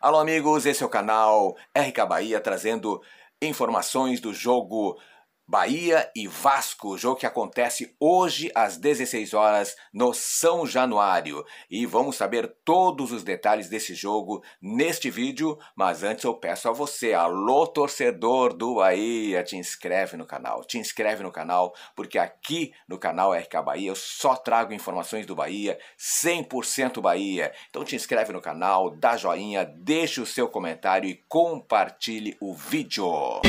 Alô amigos, esse é o canal RK Bahia trazendo informações do jogo Bahia e Vasco, jogo que acontece hoje às 16 horas no São Januário. E vamos saber todos os detalhes desse jogo neste vídeo, mas antes eu peço a você, alô torcedor do Bahia, te inscreve no canal, te inscreve no canal, porque aqui no canal RK Bahia eu só trago informações do Bahia, 100% Bahia. Então te inscreve no canal, dá joinha, deixa o seu comentário e compartilhe o vídeo.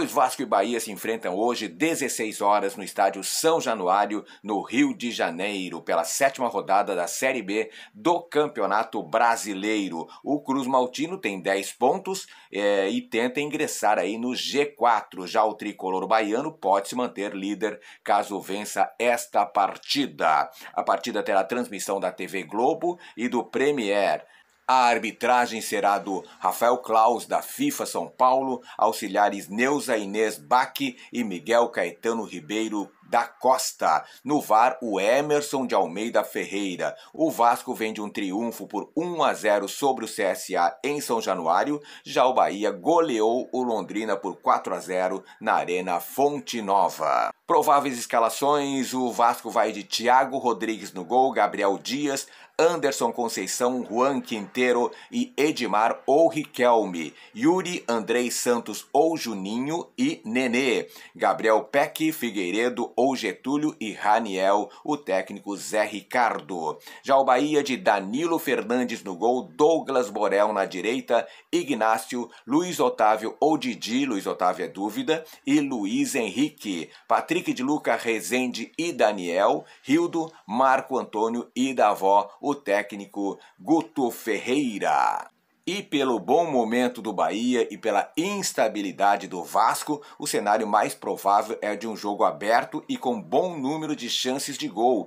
Pois Vasco e Bahia se enfrentam hoje, 16 horas, no estádio São Januário, no Rio de Janeiro, pela sétima rodada da Série B do Campeonato Brasileiro. O Cruz Maltino tem 10 pontos é, e tenta ingressar aí no G4. Já o tricolor baiano pode se manter líder caso vença esta partida. A partida terá transmissão da TV Globo e do Premier. A arbitragem será do Rafael Claus, da FIFA São Paulo, auxiliares Neuza Inês Bach e Miguel Caetano Ribeiro da Costa. No VAR, o Emerson de Almeida Ferreira. O Vasco vende um triunfo por 1 a 0 sobre o CSA em São Januário. Já o Bahia goleou o Londrina por 4 a 0 na Arena Fonte Nova. Prováveis escalações: o Vasco vai de Thiago Rodrigues no gol, Gabriel Dias, Anderson Conceição, Juan Quintero e Edmar ou Riquelme, Yuri Andrei Santos ou Juninho e Nenê, Gabriel Peck, Figueiredo ou Getúlio e Raniel, o técnico Zé Ricardo. Já o Bahia de Danilo Fernandes no gol, Douglas Borel na direita, Ignácio, Luiz Otávio ou Didi, Luiz Otávio é dúvida, e Luiz Henrique, Patrick de Luca, Rezende e Daniel, Rildo, Marco Antônio e Davó, o técnico Guto Ferreira. E pelo bom momento do Bahia e pela instabilidade do Vasco, o cenário mais provável é de um jogo aberto e com bom número de chances de gol.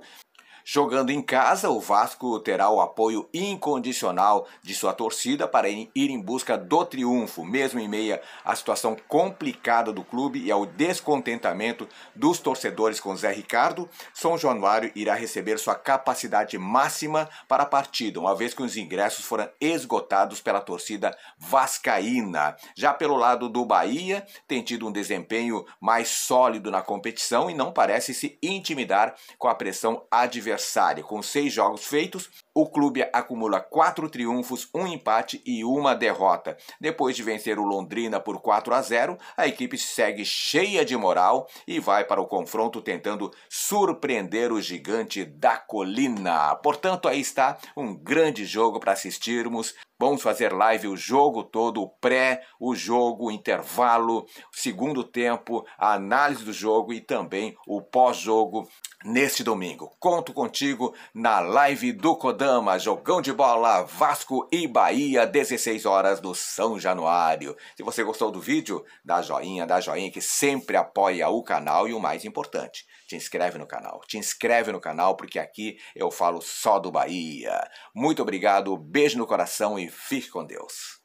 Jogando em casa, o Vasco terá o apoio incondicional de sua torcida para ir em busca do triunfo, mesmo em meia à situação complicada do clube e ao descontentamento dos torcedores com Zé Ricardo. São Januário irá receber sua capacidade máxima para a partida, uma vez que os ingressos foram esgotados pela torcida vascaína. Já pelo lado do Bahia, tem tido um desempenho mais sólido na competição e não parece se intimidar com a pressão adversária adversário com seis jogos feitos o clube acumula quatro triunfos, um empate e uma derrota. Depois de vencer o Londrina por 4 a 0, a equipe segue cheia de moral e vai para o confronto tentando surpreender o gigante da colina. Portanto, aí está um grande jogo para assistirmos. Vamos fazer live o jogo todo, o pré, o jogo, o intervalo, segundo tempo, a análise do jogo e também o pós-jogo neste domingo. Conto contigo na live do Codan Dama, Jogão de Bola, Vasco e Bahia, 16 horas do São Januário. Se você gostou do vídeo, dá joinha, dá joinha que sempre apoia o canal e o mais importante, te inscreve no canal. Te inscreve no canal porque aqui eu falo só do Bahia. Muito obrigado, beijo no coração e fique com Deus.